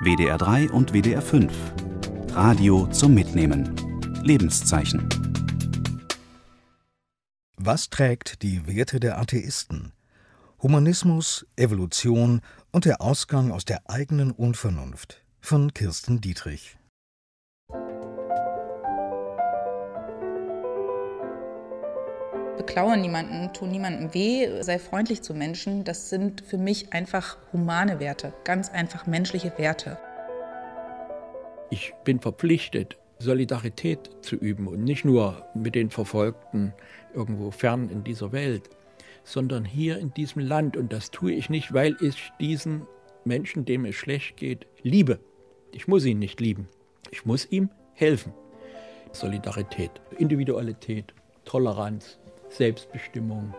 WDR 3 und WDR 5. Radio zum Mitnehmen. Lebenszeichen. Was trägt die Werte der Atheisten? Humanismus, Evolution und der Ausgang aus der eigenen Unvernunft von Kirsten Dietrich. beklaue niemanden, tu niemanden weh, sei freundlich zu Menschen. Das sind für mich einfach humane Werte, ganz einfach menschliche Werte. Ich bin verpflichtet, Solidarität zu üben und nicht nur mit den Verfolgten irgendwo fern in dieser Welt, sondern hier in diesem Land. Und das tue ich nicht, weil ich diesen Menschen, dem es schlecht geht, liebe. Ich muss ihn nicht lieben. Ich muss ihm helfen. Solidarität, Individualität, Toleranz, Selbstbestimmung.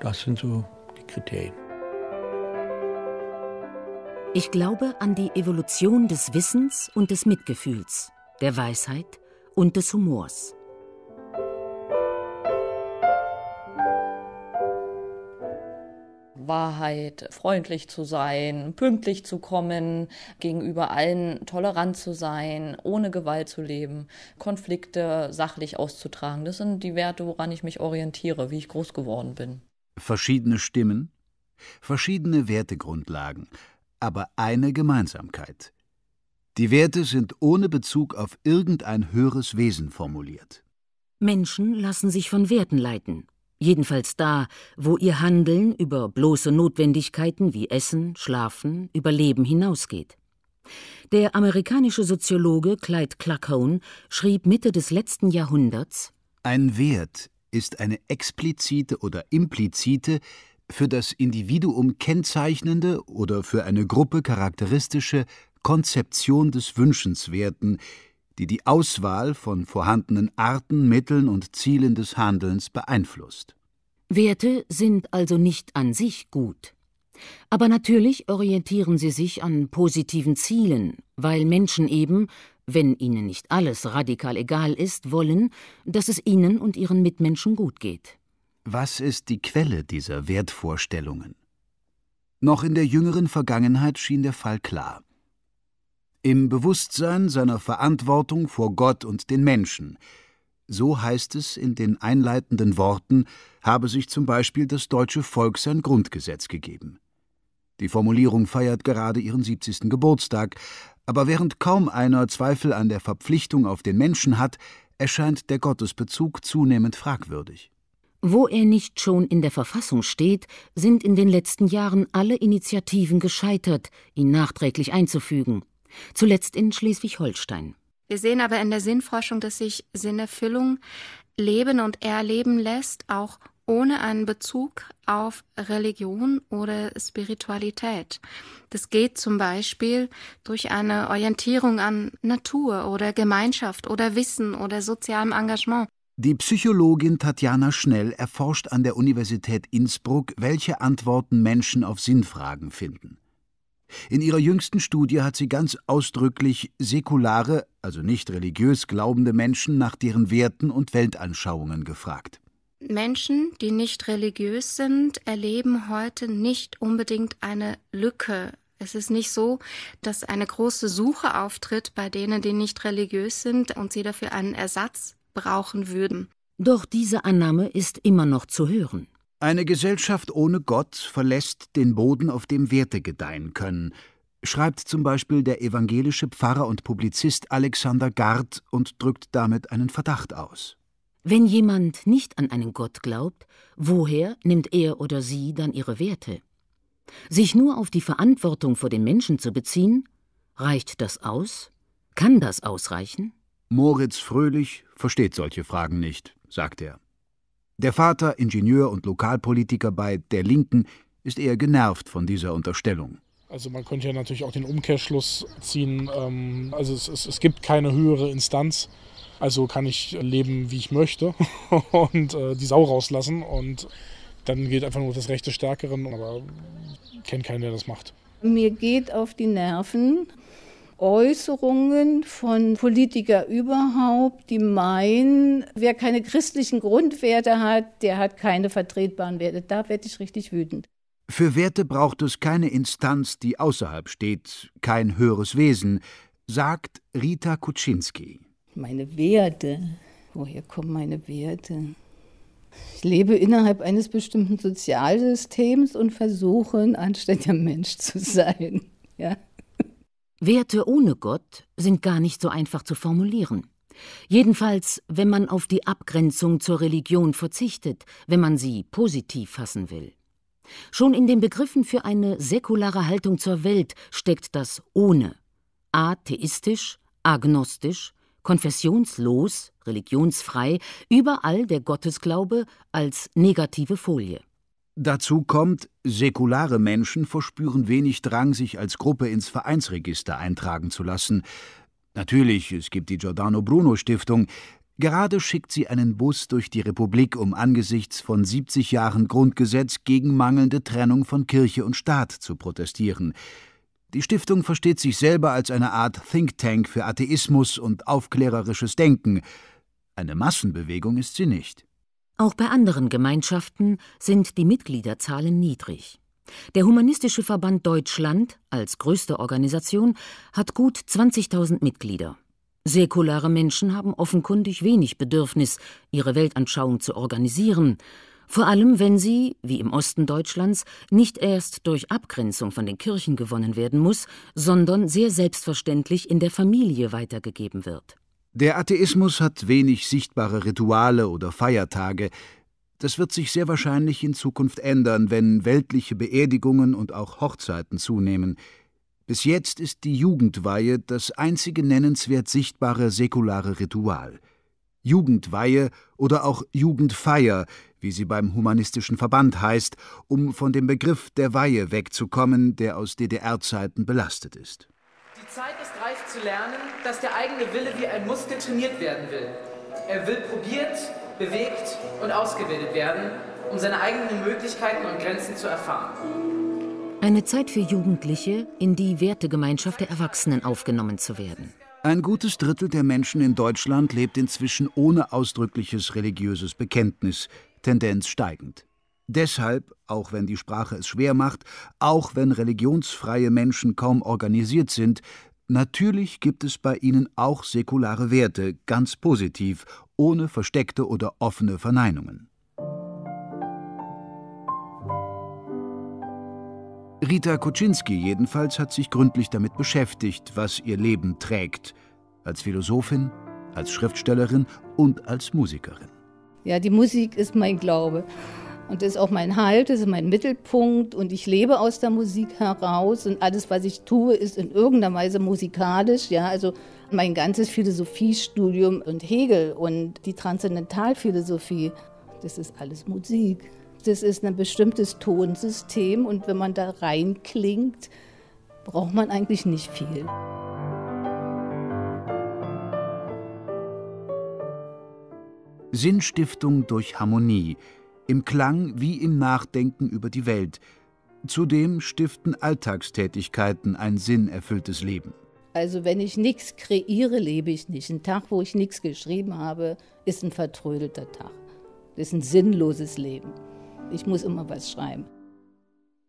Das sind so die Kriterien. Ich glaube an die Evolution des Wissens und des Mitgefühls, der Weisheit und des Humors. Wahrheit, freundlich zu sein, pünktlich zu kommen, gegenüber allen tolerant zu sein, ohne Gewalt zu leben, Konflikte sachlich auszutragen. Das sind die Werte, woran ich mich orientiere, wie ich groß geworden bin. Verschiedene Stimmen, verschiedene Wertegrundlagen, aber eine Gemeinsamkeit. Die Werte sind ohne Bezug auf irgendein höheres Wesen formuliert. Menschen lassen sich von Werten leiten, jedenfalls da, wo ihr Handeln über bloße Notwendigkeiten wie Essen, Schlafen, Überleben hinausgeht. Der amerikanische Soziologe Clyde Cluckhoun schrieb Mitte des letzten Jahrhunderts Ein Wert ist eine explizite oder implizite, für das Individuum kennzeichnende oder für eine Gruppe charakteristische Konzeption des Wünschenswerten, die die Auswahl von vorhandenen Arten, Mitteln und Zielen des Handelns beeinflusst. Werte sind also nicht an sich gut. Aber natürlich orientieren sie sich an positiven Zielen, weil Menschen eben, wenn ihnen nicht alles radikal egal ist, wollen, dass es ihnen und ihren Mitmenschen gut geht. Was ist die Quelle dieser Wertvorstellungen? Noch in der jüngeren Vergangenheit schien der Fall klar. Im Bewusstsein seiner Verantwortung vor Gott und den Menschen. So heißt es in den einleitenden Worten, habe sich zum Beispiel das deutsche Volk sein Grundgesetz gegeben. Die Formulierung feiert gerade ihren 70. Geburtstag, aber während kaum einer Zweifel an der Verpflichtung auf den Menschen hat, erscheint der Gottesbezug zunehmend fragwürdig. Wo er nicht schon in der Verfassung steht, sind in den letzten Jahren alle Initiativen gescheitert, ihn nachträglich einzufügen. Zuletzt in Schleswig-Holstein. Wir sehen aber in der Sinnforschung, dass sich Sinnerfüllung leben und erleben lässt, auch ohne einen Bezug auf Religion oder Spiritualität. Das geht zum Beispiel durch eine Orientierung an Natur oder Gemeinschaft oder Wissen oder sozialem Engagement. Die Psychologin Tatjana Schnell erforscht an der Universität Innsbruck, welche Antworten Menschen auf Sinnfragen finden. In ihrer jüngsten Studie hat sie ganz ausdrücklich säkulare, also nicht religiös glaubende Menschen nach deren Werten und Weltanschauungen gefragt. Menschen, die nicht religiös sind, erleben heute nicht unbedingt eine Lücke. Es ist nicht so, dass eine große Suche auftritt bei denen, die nicht religiös sind und sie dafür einen Ersatz brauchen würden. Doch diese Annahme ist immer noch zu hören. Eine Gesellschaft ohne Gott verlässt den Boden, auf dem Werte gedeihen können, schreibt zum Beispiel der evangelische Pfarrer und Publizist Alexander Gard und drückt damit einen Verdacht aus. Wenn jemand nicht an einen Gott glaubt, woher nimmt er oder sie dann ihre Werte? Sich nur auf die Verantwortung vor den Menschen zu beziehen, reicht das aus? Kann das ausreichen? Moritz Fröhlich versteht solche Fragen nicht, sagt er. Der Vater, Ingenieur und Lokalpolitiker bei der Linken, ist eher genervt von dieser Unterstellung. Also man könnte ja natürlich auch den Umkehrschluss ziehen, ähm, also es, es, es gibt keine höhere Instanz, also kann ich leben, wie ich möchte und äh, die Sau rauslassen und dann geht einfach nur das Recht des Stärkeren, aber ich kenne keinen, der das macht. Mir geht auf die Nerven, Äußerungen von Politiker überhaupt, die meinen, wer keine christlichen Grundwerte hat, der hat keine vertretbaren Werte. Da werde ich richtig wütend. Für Werte braucht es keine Instanz, die außerhalb steht, kein höheres Wesen, sagt Rita Kuczynski. Meine Werte, woher kommen meine Werte? Ich lebe innerhalb eines bestimmten Sozialsystems und versuche, ein anständiger Mensch zu sein. Ja. Werte ohne Gott sind gar nicht so einfach zu formulieren. Jedenfalls, wenn man auf die Abgrenzung zur Religion verzichtet, wenn man sie positiv fassen will. Schon in den Begriffen für eine säkulare Haltung zur Welt steckt das ohne. Atheistisch, agnostisch, konfessionslos, religionsfrei, überall der Gottesglaube als negative Folie. Dazu kommt, säkulare Menschen verspüren wenig Drang, sich als Gruppe ins Vereinsregister eintragen zu lassen. Natürlich, es gibt die Giordano Bruno Stiftung. Gerade schickt sie einen Bus durch die Republik, um angesichts von 70 Jahren Grundgesetz gegen mangelnde Trennung von Kirche und Staat zu protestieren. Die Stiftung versteht sich selber als eine Art Think Tank für Atheismus und aufklärerisches Denken. Eine Massenbewegung ist sie nicht. Auch bei anderen Gemeinschaften sind die Mitgliederzahlen niedrig. Der Humanistische Verband Deutschland als größte Organisation hat gut 20.000 Mitglieder. Säkulare Menschen haben offenkundig wenig Bedürfnis, ihre Weltanschauung zu organisieren, vor allem wenn sie, wie im Osten Deutschlands, nicht erst durch Abgrenzung von den Kirchen gewonnen werden muss, sondern sehr selbstverständlich in der Familie weitergegeben wird. Der Atheismus hat wenig sichtbare Rituale oder Feiertage. Das wird sich sehr wahrscheinlich in Zukunft ändern, wenn weltliche Beerdigungen und auch Hochzeiten zunehmen. Bis jetzt ist die Jugendweihe das einzige nennenswert sichtbare säkulare Ritual. Jugendweihe oder auch Jugendfeier, wie sie beim Humanistischen Verband heißt, um von dem Begriff der Weihe wegzukommen, der aus DDR-Zeiten belastet ist. Die Zeit ist reif zu lernen, dass der eigene Wille wie ein Muskel trainiert werden will. Er will probiert, bewegt und ausgebildet werden, um seine eigenen Möglichkeiten und Grenzen zu erfahren. Eine Zeit für Jugendliche, in die Wertegemeinschaft der Erwachsenen aufgenommen zu werden. Ein gutes Drittel der Menschen in Deutschland lebt inzwischen ohne ausdrückliches religiöses Bekenntnis, Tendenz steigend. Deshalb, auch wenn die Sprache es schwer macht, auch wenn religionsfreie Menschen kaum organisiert sind, natürlich gibt es bei ihnen auch säkulare Werte, ganz positiv, ohne versteckte oder offene Verneinungen. Rita Kuczynski jedenfalls hat sich gründlich damit beschäftigt, was ihr Leben trägt, als Philosophin, als Schriftstellerin und als Musikerin. Ja, die Musik ist mein Glaube. Und das ist auch mein Halt, das ist mein Mittelpunkt und ich lebe aus der Musik heraus und alles, was ich tue, ist in irgendeiner Weise musikalisch. Ja, also mein ganzes Philosophiestudium und Hegel und die Transzendentalphilosophie, das ist alles Musik. Das ist ein bestimmtes Tonsystem und wenn man da reinklingt, braucht man eigentlich nicht viel. Sinnstiftung durch Harmonie im Klang wie im Nachdenken über die Welt. Zudem stiften Alltagstätigkeiten ein sinnerfülltes Leben. Also wenn ich nichts kreiere, lebe ich nicht. Ein Tag, wo ich nichts geschrieben habe, ist ein vertrödelter Tag. Das ist ein sinnloses Leben. Ich muss immer was schreiben.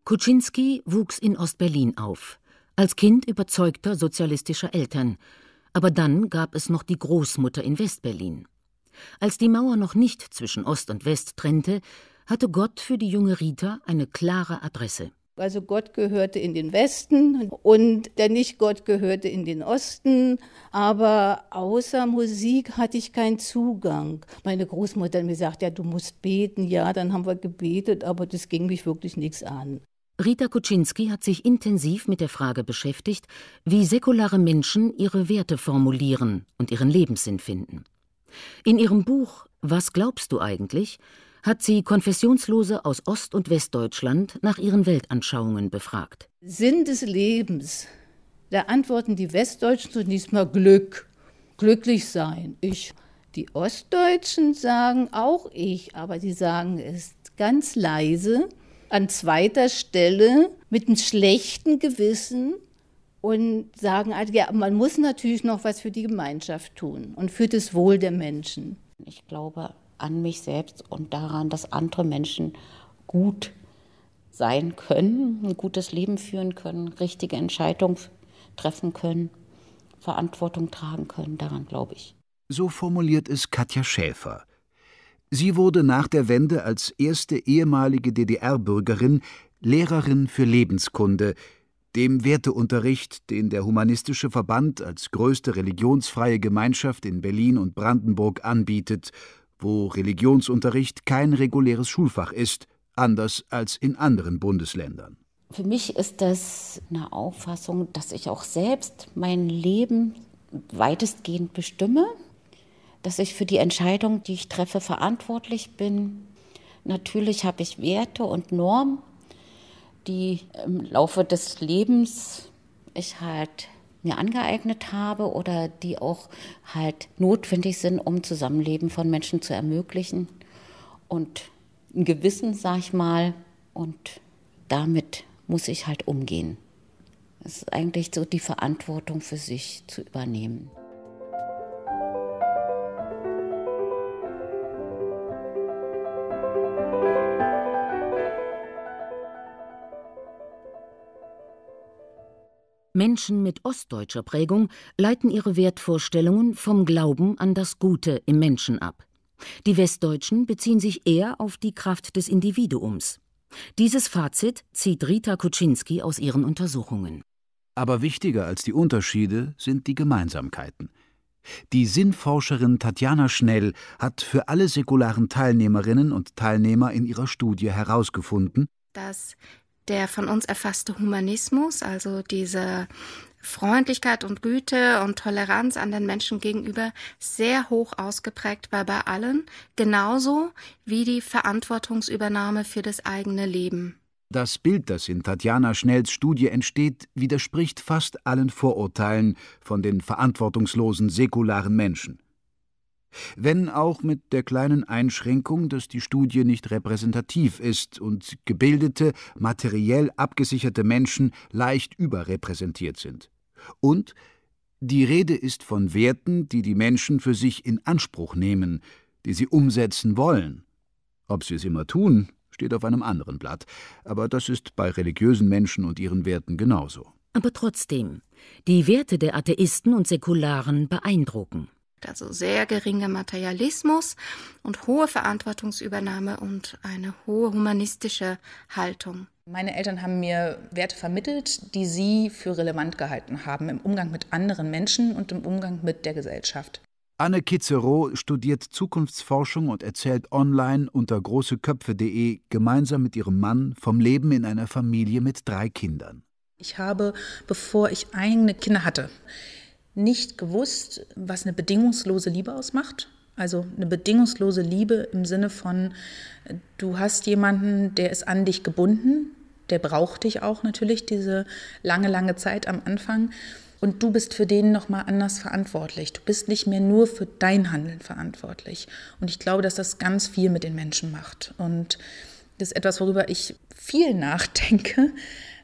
Kuczynski wuchs in Ostberlin auf, als Kind überzeugter sozialistischer Eltern. Aber dann gab es noch die Großmutter in Westberlin. Als die Mauer noch nicht zwischen Ost und West trennte, hatte Gott für die junge Rita eine klare Adresse. Also Gott gehörte in den Westen und der Nicht-Gott gehörte in den Osten. Aber außer Musik hatte ich keinen Zugang. Meine Großmutter hat mir gesagt, ja, du musst beten. Ja, dann haben wir gebetet, aber das ging mich wirklich nichts an. Rita Kuczynski hat sich intensiv mit der Frage beschäftigt, wie säkulare Menschen ihre Werte formulieren und ihren Lebenssinn finden. In ihrem Buch Was glaubst du eigentlich? hat sie Konfessionslose aus Ost- und Westdeutschland nach ihren Weltanschauungen befragt. Sinn des Lebens. Da antworten die Westdeutschen zunächst mal Glück, glücklich sein, ich. Die Ostdeutschen sagen auch ich, aber sie sagen es ganz leise. An zweiter Stelle mit einem schlechten Gewissen und sagen, also, ja, man muss natürlich noch was für die Gemeinschaft tun und für das Wohl der Menschen. Ich glaube an mich selbst und daran, dass andere Menschen gut sein können, ein gutes Leben führen können, richtige Entscheidungen treffen können, Verantwortung tragen können. Daran glaube ich. So formuliert es Katja Schäfer. Sie wurde nach der Wende als erste ehemalige DDR-Bürgerin Lehrerin für Lebenskunde dem Werteunterricht, den der Humanistische Verband als größte religionsfreie Gemeinschaft in Berlin und Brandenburg anbietet, wo Religionsunterricht kein reguläres Schulfach ist, anders als in anderen Bundesländern. Für mich ist das eine Auffassung, dass ich auch selbst mein Leben weitestgehend bestimme, dass ich für die Entscheidung, die ich treffe, verantwortlich bin. Natürlich habe ich Werte und Normen, die im Laufe des Lebens ich halt mir angeeignet habe oder die auch halt notwendig sind, um Zusammenleben von Menschen zu ermöglichen und ein Gewissen, sag ich mal, und damit muss ich halt umgehen. Es ist eigentlich so die Verantwortung für sich zu übernehmen. Menschen mit ostdeutscher Prägung leiten ihre Wertvorstellungen vom Glauben an das Gute im Menschen ab. Die Westdeutschen beziehen sich eher auf die Kraft des Individuums. Dieses Fazit zieht Rita Kuczynski aus ihren Untersuchungen. Aber wichtiger als die Unterschiede sind die Gemeinsamkeiten. Die Sinnforscherin Tatjana Schnell hat für alle säkularen Teilnehmerinnen und Teilnehmer in ihrer Studie herausgefunden, dass der von uns erfasste Humanismus, also diese Freundlichkeit und Güte und Toleranz anderen Menschen gegenüber sehr hoch ausgeprägt war bei allen, genauso wie die Verantwortungsübernahme für das eigene Leben. Das Bild, das in Tatjana Schnells Studie entsteht, widerspricht fast allen Vorurteilen von den verantwortungslosen säkularen Menschen wenn auch mit der kleinen Einschränkung, dass die Studie nicht repräsentativ ist und gebildete, materiell abgesicherte Menschen leicht überrepräsentiert sind. Und die Rede ist von Werten, die die Menschen für sich in Anspruch nehmen, die sie umsetzen wollen. Ob sie es immer tun, steht auf einem anderen Blatt, aber das ist bei religiösen Menschen und ihren Werten genauso. Aber trotzdem, die Werte der Atheisten und Säkularen beeindrucken. Also sehr geringer Materialismus und hohe Verantwortungsübernahme und eine hohe humanistische Haltung. Meine Eltern haben mir Werte vermittelt, die sie für relevant gehalten haben im Umgang mit anderen Menschen und im Umgang mit der Gesellschaft. Anne Kitzero studiert Zukunftsforschung und erzählt online unter großeköpfe.de gemeinsam mit ihrem Mann vom Leben in einer Familie mit drei Kindern. Ich habe, bevor ich eigene Kinder hatte, nicht gewusst, was eine bedingungslose Liebe ausmacht. Also eine bedingungslose Liebe im Sinne von, äh, du hast jemanden, der ist an dich gebunden, der braucht dich auch natürlich diese lange, lange Zeit am Anfang. Und du bist für den nochmal anders verantwortlich. Du bist nicht mehr nur für dein Handeln verantwortlich. Und ich glaube, dass das ganz viel mit den Menschen macht. Und das ist etwas, worüber ich viel nachdenke,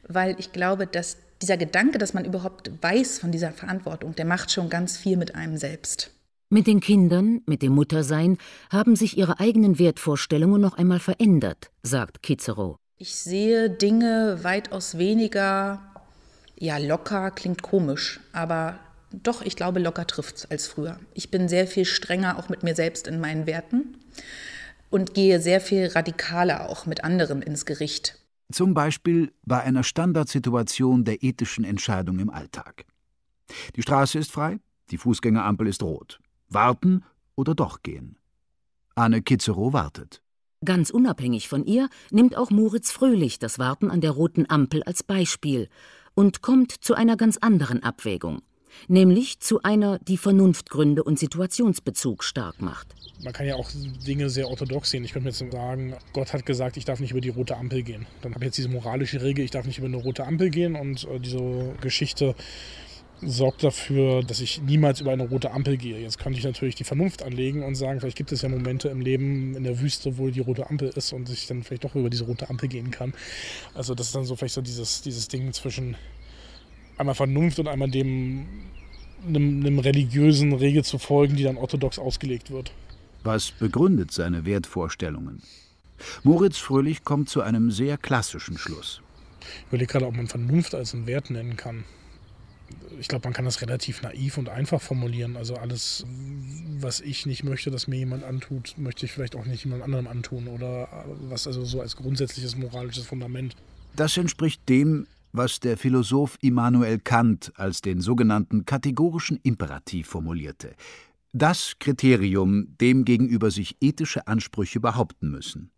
weil ich glaube, dass dieser Gedanke, dass man überhaupt weiß von dieser Verantwortung, der macht schon ganz viel mit einem selbst. Mit den Kindern, mit dem Muttersein, haben sich ihre eigenen Wertvorstellungen noch einmal verändert, sagt Kizero. Ich sehe Dinge weitaus weniger, ja, locker klingt komisch, aber doch, ich glaube, locker trifft es als früher. Ich bin sehr viel strenger auch mit mir selbst in meinen Werten und gehe sehr viel radikaler auch mit anderen ins Gericht. Zum Beispiel bei einer Standardsituation der ethischen Entscheidung im Alltag. Die Straße ist frei, die Fußgängerampel ist rot. Warten oder doch gehen? Anne Kitzerow wartet. Ganz unabhängig von ihr nimmt auch Moritz Fröhlich das Warten an der roten Ampel als Beispiel und kommt zu einer ganz anderen Abwägung nämlich zu einer, die Vernunftgründe und Situationsbezug stark macht. Man kann ja auch Dinge sehr orthodox sehen. Ich könnte mir jetzt sagen, Gott hat gesagt, ich darf nicht über die rote Ampel gehen. Dann habe ich jetzt diese moralische Regel, ich darf nicht über eine rote Ampel gehen und äh, diese Geschichte sorgt dafür, dass ich niemals über eine rote Ampel gehe. Jetzt könnte ich natürlich die Vernunft anlegen und sagen, vielleicht gibt es ja Momente im Leben in der Wüste, wo die rote Ampel ist und ich dann vielleicht doch über diese rote Ampel gehen kann. Also das ist dann so vielleicht so dieses, dieses Ding zwischen einmal Vernunft und einmal dem einem, einem religiösen Regel zu folgen, die dann orthodox ausgelegt wird. Was begründet seine Wertvorstellungen? Moritz Fröhlich kommt zu einem sehr klassischen Schluss. Ich überlege gerade, ob man Vernunft als einen Wert nennen kann. Ich glaube, man kann das relativ naiv und einfach formulieren. Also alles, was ich nicht möchte, dass mir jemand antut, möchte ich vielleicht auch nicht jemand anderem antun. Oder äh, was also so als grundsätzliches moralisches Fundament. Das entspricht dem, was der Philosoph Immanuel Kant als den sogenannten kategorischen Imperativ formulierte, das Kriterium, dem gegenüber sich ethische Ansprüche behaupten müssen.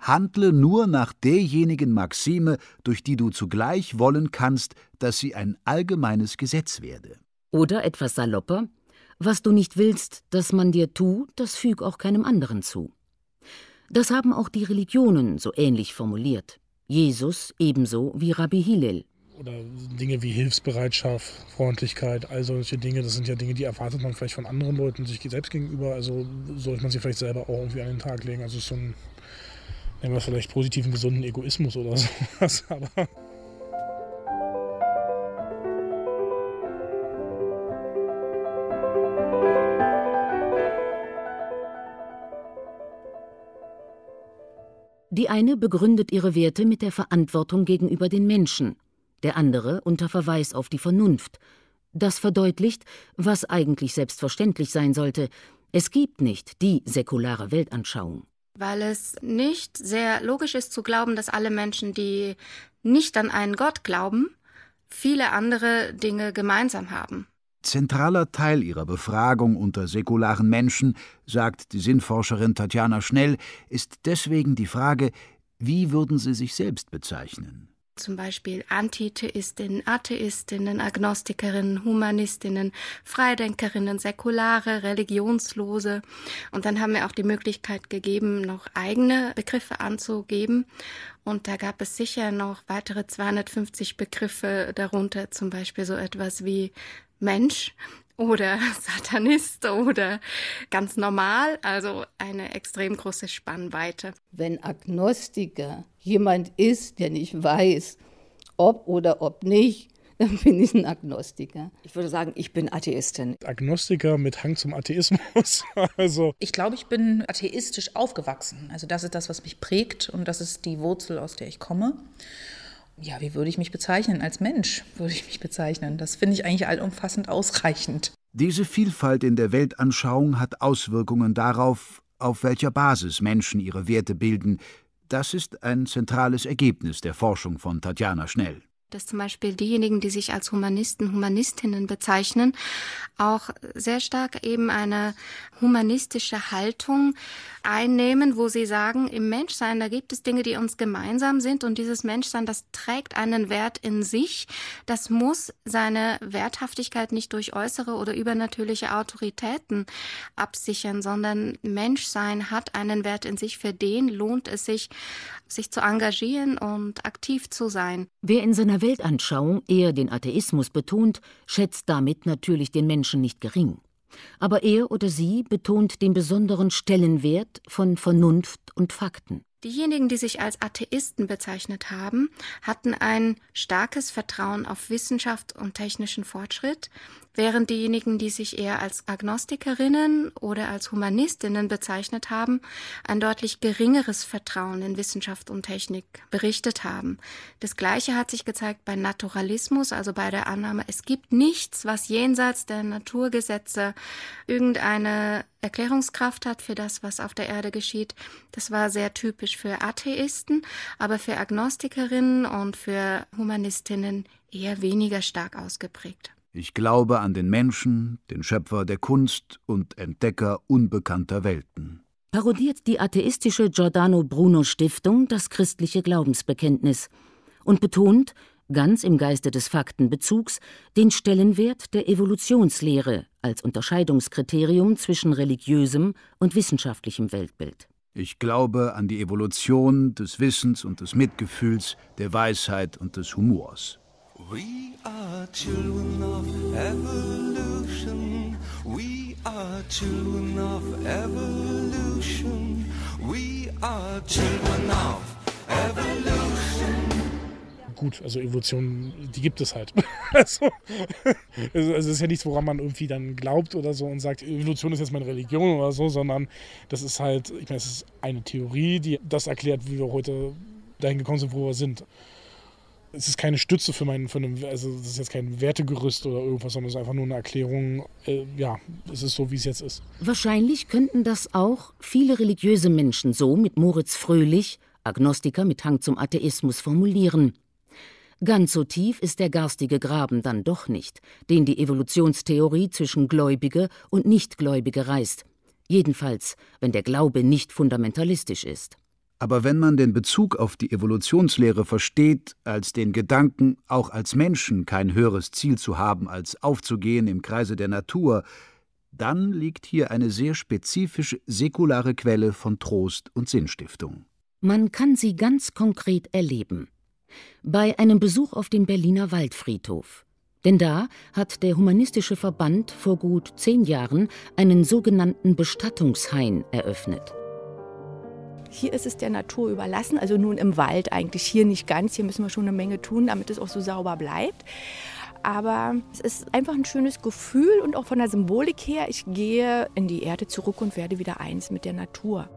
Handle nur nach derjenigen Maxime, durch die du zugleich wollen kannst, dass sie ein allgemeines Gesetz werde. Oder etwas salopper, was du nicht willst, dass man dir tu, das füg auch keinem anderen zu. Das haben auch die Religionen so ähnlich formuliert. Jesus ebenso wie Rabbi Hillel. Oder Dinge wie Hilfsbereitschaft, Freundlichkeit, all solche Dinge, das sind ja Dinge, die erwartet man vielleicht von anderen Leuten sich selbst gegenüber. Also sollte man sie vielleicht selber auch irgendwie an den Tag legen. Also so ein, nennen wir es vielleicht positiven, gesunden Egoismus oder sowas. Aber Die eine begründet ihre Werte mit der Verantwortung gegenüber den Menschen, der andere unter Verweis auf die Vernunft. Das verdeutlicht, was eigentlich selbstverständlich sein sollte. Es gibt nicht die säkulare Weltanschauung. Weil es nicht sehr logisch ist zu glauben, dass alle Menschen, die nicht an einen Gott glauben, viele andere Dinge gemeinsam haben. Zentraler Teil ihrer Befragung unter säkularen Menschen, sagt die Sinnforscherin Tatjana Schnell, ist deswegen die Frage, wie würden sie sich selbst bezeichnen? Zum Beispiel Antitheistinnen, Atheistinnen, Agnostikerinnen, Humanistinnen, Freidenkerinnen, Säkulare, Religionslose. Und dann haben wir auch die Möglichkeit gegeben, noch eigene Begriffe anzugeben. Und da gab es sicher noch weitere 250 Begriffe, darunter zum Beispiel so etwas wie Mensch oder Satanist oder ganz normal, also eine extrem große Spannweite. Wenn Agnostiker jemand ist, der nicht weiß, ob oder ob nicht, dann bin ich ein Agnostiker. Ich würde sagen, ich bin Atheistin. Agnostiker mit Hang zum Atheismus. also. Ich glaube, ich bin atheistisch aufgewachsen. Also das ist das, was mich prägt und das ist die Wurzel, aus der ich komme ja, wie würde ich mich bezeichnen? Als Mensch würde ich mich bezeichnen. Das finde ich eigentlich allumfassend ausreichend. Diese Vielfalt in der Weltanschauung hat Auswirkungen darauf, auf welcher Basis Menschen ihre Werte bilden. Das ist ein zentrales Ergebnis der Forschung von Tatjana Schnell dass zum Beispiel diejenigen, die sich als Humanisten, Humanistinnen bezeichnen, auch sehr stark eben eine humanistische Haltung einnehmen, wo sie sagen, im Menschsein, da gibt es Dinge, die uns gemeinsam sind und dieses Menschsein, das trägt einen Wert in sich, das muss seine Werthaftigkeit nicht durch äußere oder übernatürliche Autoritäten absichern, sondern Menschsein hat einen Wert in sich, für den lohnt es sich, sich zu engagieren und aktiv zu sein. Wer in seiner seiner Weltanschauung eher den Atheismus betont, schätzt damit natürlich den Menschen nicht gering. Aber er oder sie betont den besonderen Stellenwert von Vernunft und Fakten. Diejenigen, die sich als Atheisten bezeichnet haben, hatten ein starkes Vertrauen auf Wissenschaft und technischen Fortschritt, während diejenigen, die sich eher als Agnostikerinnen oder als Humanistinnen bezeichnet haben, ein deutlich geringeres Vertrauen in Wissenschaft und Technik berichtet haben. Das Gleiche hat sich gezeigt bei Naturalismus, also bei der Annahme, es gibt nichts, was jenseits der Naturgesetze irgendeine Erklärungskraft hat für das, was auf der Erde geschieht. Das war sehr typisch für Atheisten, aber für Agnostikerinnen und für Humanistinnen eher weniger stark ausgeprägt. Ich glaube an den Menschen, den Schöpfer der Kunst und Entdecker unbekannter Welten. Parodiert die atheistische Giordano Bruno Stiftung das christliche Glaubensbekenntnis und betont, ganz im Geiste des Faktenbezugs, den Stellenwert der Evolutionslehre als Unterscheidungskriterium zwischen religiösem und wissenschaftlichem Weltbild. Ich glaube an die Evolution des Wissens und des Mitgefühls, der Weisheit und des Humors. We are children of evolution. We are children of evolution. We are children of evolution gut, also Evolution, die gibt es halt. Also, also, also es ist ja nichts, woran man irgendwie dann glaubt oder so und sagt, Evolution ist jetzt meine Religion oder so, sondern das ist halt, ich meine, es ist eine Theorie, die das erklärt, wie wir heute dahin gekommen sind, wo wir sind es ist keine Stütze für meinen, für einen, also es ist jetzt kein Wertegerüst oder irgendwas, sondern es ist einfach nur eine Erklärung, äh, ja, es ist so, wie es jetzt ist. Wahrscheinlich könnten das auch viele religiöse Menschen so mit Moritz Fröhlich, Agnostiker mit Hang zum Atheismus, formulieren. Ganz so tief ist der garstige Graben dann doch nicht, den die Evolutionstheorie zwischen Gläubige und Nichtgläubige reißt. Jedenfalls, wenn der Glaube nicht fundamentalistisch ist. Aber wenn man den Bezug auf die Evolutionslehre versteht, als den Gedanken, auch als Menschen kein höheres Ziel zu haben, als aufzugehen im Kreise der Natur, dann liegt hier eine sehr spezifische säkulare Quelle von Trost und Sinnstiftung. Man kann sie ganz konkret erleben. Bei einem Besuch auf dem Berliner Waldfriedhof. Denn da hat der Humanistische Verband vor gut zehn Jahren einen sogenannten Bestattungshain eröffnet. Hier ist es der Natur überlassen, also nun im Wald eigentlich, hier nicht ganz. Hier müssen wir schon eine Menge tun, damit es auch so sauber bleibt. Aber es ist einfach ein schönes Gefühl und auch von der Symbolik her, ich gehe in die Erde zurück und werde wieder eins mit der Natur.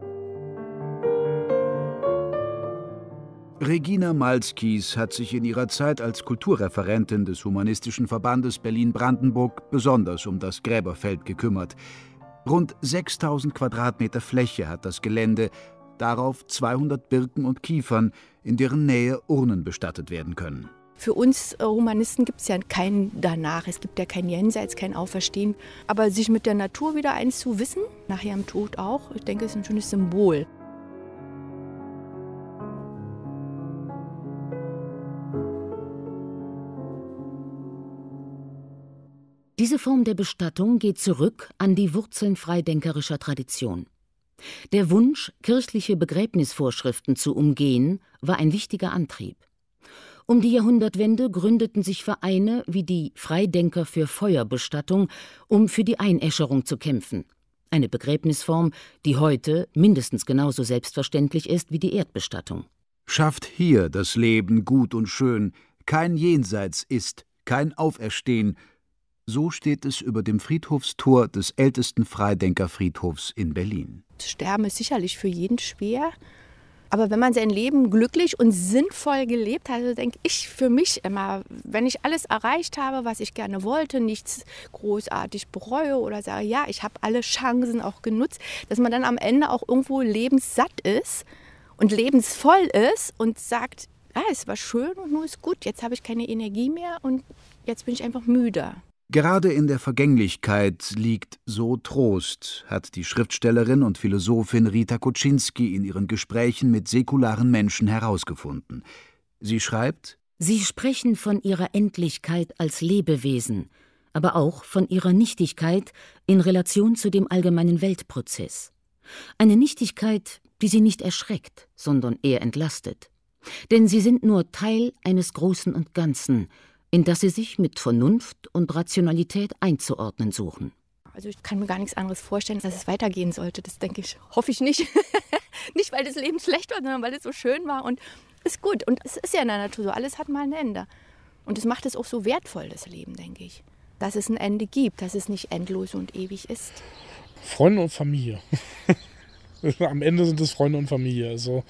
Regina Malskis hat sich in ihrer Zeit als Kulturreferentin des Humanistischen Verbandes Berlin-Brandenburg besonders um das Gräberfeld gekümmert. Rund 6000 Quadratmeter Fläche hat das Gelände darauf 200 Birken und Kiefern, in deren Nähe Urnen bestattet werden können. Für uns äh, Humanisten gibt es ja kein Danach, es gibt ja kein Jenseits, kein Auferstehen. Aber sich mit der Natur wieder eins zu wissen, nachher im Tod auch, ich denke, ist ein schönes Symbol. Diese Form der Bestattung geht zurück an die Wurzeln freidenkerischer Tradition. Der Wunsch, kirchliche Begräbnisvorschriften zu umgehen, war ein wichtiger Antrieb. Um die Jahrhundertwende gründeten sich Vereine wie die Freidenker für Feuerbestattung, um für die Einäscherung zu kämpfen. Eine Begräbnisform, die heute mindestens genauso selbstverständlich ist wie die Erdbestattung. Schafft hier das Leben gut und schön, kein Jenseits ist, kein Auferstehen, so steht es über dem Friedhofstor des ältesten Freidenkerfriedhofs in Berlin. Sterben ist sicherlich für jeden schwer. Aber wenn man sein Leben glücklich und sinnvoll gelebt hat, denke ich für mich immer, wenn ich alles erreicht habe, was ich gerne wollte, nichts großartig bereue oder sage, ja, ich habe alle Chancen auch genutzt, dass man dann am Ende auch irgendwo lebenssatt ist und lebensvoll ist und sagt, ah, es war schön und nun ist gut, jetzt habe ich keine Energie mehr und jetzt bin ich einfach müde. Gerade in der Vergänglichkeit liegt so Trost, hat die Schriftstellerin und Philosophin Rita Kuczynski in ihren Gesprächen mit säkularen Menschen herausgefunden. Sie schreibt: Sie sprechen von ihrer Endlichkeit als Lebewesen, aber auch von ihrer Nichtigkeit in Relation zu dem allgemeinen Weltprozess. Eine Nichtigkeit, die sie nicht erschreckt, sondern eher entlastet. Denn sie sind nur Teil eines Großen und Ganzen, in das sie sich mit Vernunft und Rationalität einzuordnen suchen. Also ich kann mir gar nichts anderes vorstellen, dass es weitergehen sollte. Das denke ich, hoffe ich nicht. nicht, weil das Leben schlecht war, sondern weil es so schön war und ist gut. Und es ist ja in der Natur so, alles hat mal ein Ende. Und das macht es auch so wertvoll, das Leben, denke ich. Dass es ein Ende gibt, dass es nicht endlos und ewig ist. Freunde und Familie. Am Ende sind es Freunde und Familie. Also,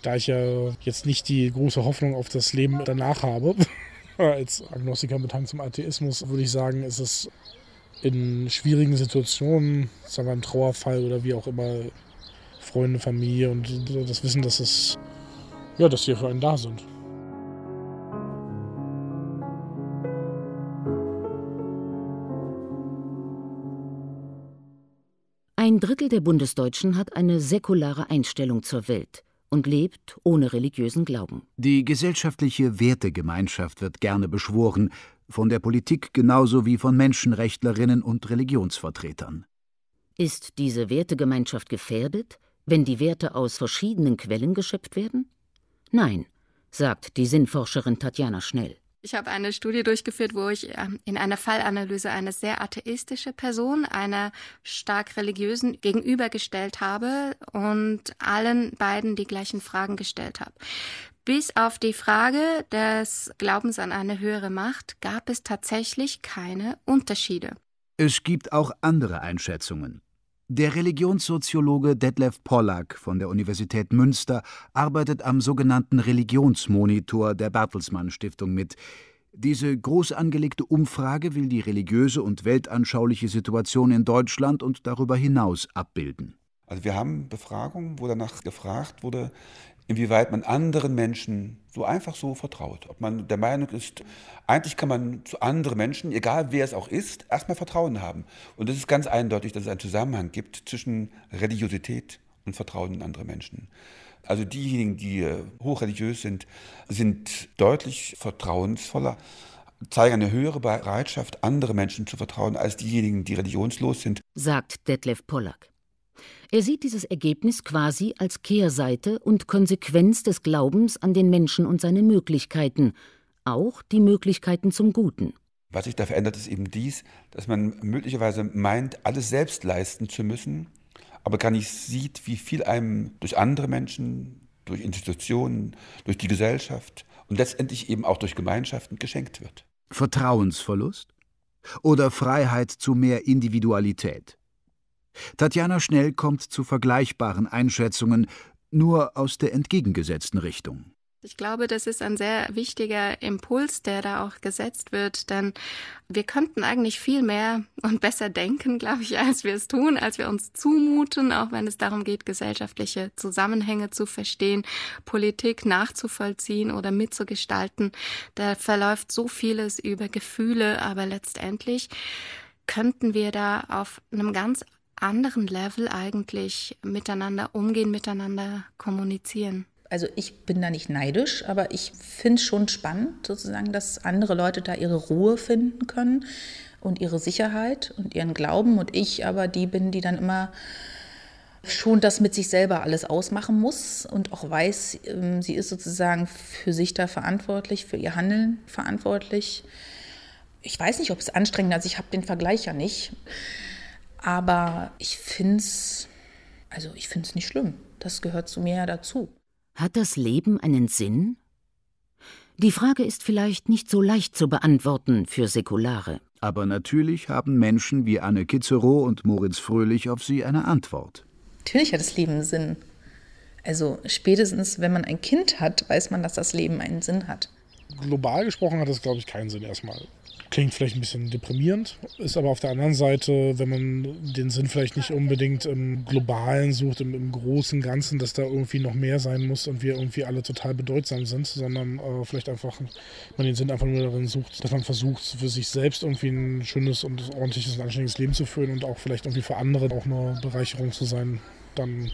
da ich ja jetzt nicht die große Hoffnung auf das Leben danach habe, Als Agnostiker mit Hang zum Atheismus würde ich sagen, ist es in schwierigen Situationen, sagen wir im Trauerfall oder wie auch immer, Freunde, Familie und das Wissen, dass es ja, dass sie für einen da sind. Ein Drittel der Bundesdeutschen hat eine säkulare Einstellung zur Welt und lebt ohne religiösen Glauben. Die gesellschaftliche Wertegemeinschaft wird gerne beschworen, von der Politik genauso wie von Menschenrechtlerinnen und Religionsvertretern. Ist diese Wertegemeinschaft gefährdet, wenn die Werte aus verschiedenen Quellen geschöpft werden? Nein, sagt die Sinnforscherin Tatjana Schnell. Ich habe eine Studie durchgeführt, wo ich ähm, in einer Fallanalyse eine sehr atheistische Person einer stark religiösen gegenübergestellt habe und allen beiden die gleichen Fragen gestellt habe. Bis auf die Frage des Glaubens an eine höhere Macht gab es tatsächlich keine Unterschiede. Es gibt auch andere Einschätzungen. Der Religionssoziologe Detlef Pollack von der Universität Münster arbeitet am sogenannten Religionsmonitor der Bertelsmann Stiftung mit. Diese groß angelegte Umfrage will die religiöse und weltanschauliche Situation in Deutschland und darüber hinaus abbilden. Also wir haben Befragungen, wo danach gefragt wurde, inwieweit man anderen Menschen so einfach so vertraut. Ob man der Meinung ist, eigentlich kann man zu anderen Menschen, egal wer es auch ist, erstmal Vertrauen haben. Und es ist ganz eindeutig, dass es einen Zusammenhang gibt zwischen Religiosität und Vertrauen in andere Menschen. Also diejenigen, die äh, hochreligiös sind, sind deutlich vertrauensvoller, zeigen eine höhere Bereitschaft, andere Menschen zu vertrauen, als diejenigen, die religionslos sind. Sagt Detlef Pollack. Er sieht dieses Ergebnis quasi als Kehrseite und Konsequenz des Glaubens an den Menschen und seine Möglichkeiten, auch die Möglichkeiten zum Guten. Was sich da verändert, ist eben dies, dass man möglicherweise meint, alles selbst leisten zu müssen, aber gar nicht sieht, wie viel einem durch andere Menschen, durch Institutionen, durch die Gesellschaft und letztendlich eben auch durch Gemeinschaften geschenkt wird. Vertrauensverlust oder Freiheit zu mehr Individualität? Tatjana Schnell kommt zu vergleichbaren Einschätzungen, nur aus der entgegengesetzten Richtung. Ich glaube, das ist ein sehr wichtiger Impuls, der da auch gesetzt wird, denn wir könnten eigentlich viel mehr und besser denken, glaube ich, als wir es tun, als wir uns zumuten, auch wenn es darum geht, gesellschaftliche Zusammenhänge zu verstehen, Politik nachzuvollziehen oder mitzugestalten. Da verläuft so vieles über Gefühle, aber letztendlich könnten wir da auf einem ganz anderen Level eigentlich miteinander umgehen, miteinander kommunizieren. Also ich bin da nicht neidisch, aber ich finde es schon spannend, sozusagen, dass andere Leute da ihre Ruhe finden können und ihre Sicherheit und ihren Glauben und ich aber die bin, die dann immer schon das mit sich selber alles ausmachen muss und auch weiß, ähm, sie ist sozusagen für sich da verantwortlich, für ihr Handeln verantwortlich. Ich weiß nicht, ob es anstrengend ist, also ich habe den Vergleich ja nicht. Aber ich finde es, also nicht schlimm. Das gehört zu mir ja dazu. Hat das Leben einen Sinn? Die Frage ist vielleicht nicht so leicht zu beantworten für Säkulare. Aber natürlich haben Menschen wie Anne Kitzero und Moritz Fröhlich auf sie eine Antwort. Natürlich hat das Leben Sinn. Also spätestens, wenn man ein Kind hat, weiß man, dass das Leben einen Sinn hat. Global gesprochen hat das, glaube ich, keinen Sinn erstmal. Klingt vielleicht ein bisschen deprimierend, ist aber auf der anderen Seite, wenn man den Sinn vielleicht nicht unbedingt im Globalen sucht, im, im großen Ganzen, dass da irgendwie noch mehr sein muss und wir irgendwie alle total bedeutsam sind, sondern äh, vielleicht einfach, man den Sinn einfach nur darin sucht, dass man versucht, für sich selbst irgendwie ein schönes und ordentliches und anständiges Leben zu führen und auch vielleicht irgendwie für andere auch eine Bereicherung zu sein, dann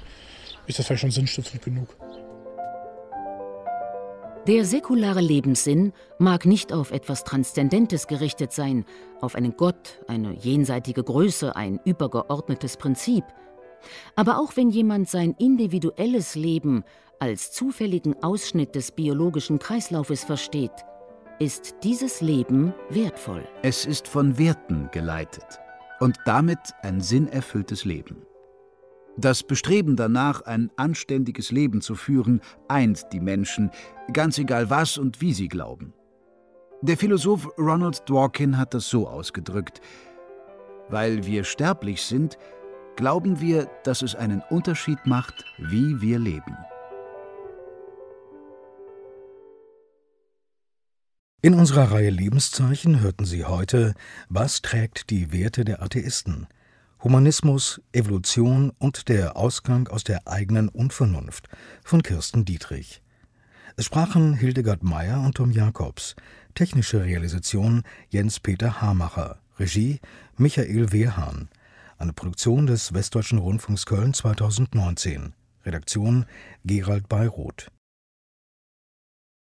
ist das vielleicht schon sinnstiftend genug. Der säkulare Lebenssinn mag nicht auf etwas Transzendentes gerichtet sein, auf einen Gott, eine jenseitige Größe, ein übergeordnetes Prinzip. Aber auch wenn jemand sein individuelles Leben als zufälligen Ausschnitt des biologischen Kreislaufes versteht, ist dieses Leben wertvoll. Es ist von Werten geleitet und damit ein sinnerfülltes Leben. Das Bestreben danach, ein anständiges Leben zu führen, eint die Menschen, ganz egal was und wie sie glauben. Der Philosoph Ronald Dworkin hat das so ausgedrückt. Weil wir sterblich sind, glauben wir, dass es einen Unterschied macht, wie wir leben. In unserer Reihe Lebenszeichen hörten Sie heute, was trägt die Werte der Atheisten? Humanismus, Evolution und der Ausgang aus der eigenen Unvernunft von Kirsten Dietrich. Es sprachen Hildegard Meyer und Tom Jacobs. Technische Realisation Jens-Peter Hamacher. Regie Michael Wehrhahn. Eine Produktion des Westdeutschen Rundfunks Köln 2019. Redaktion Gerald Bayroth.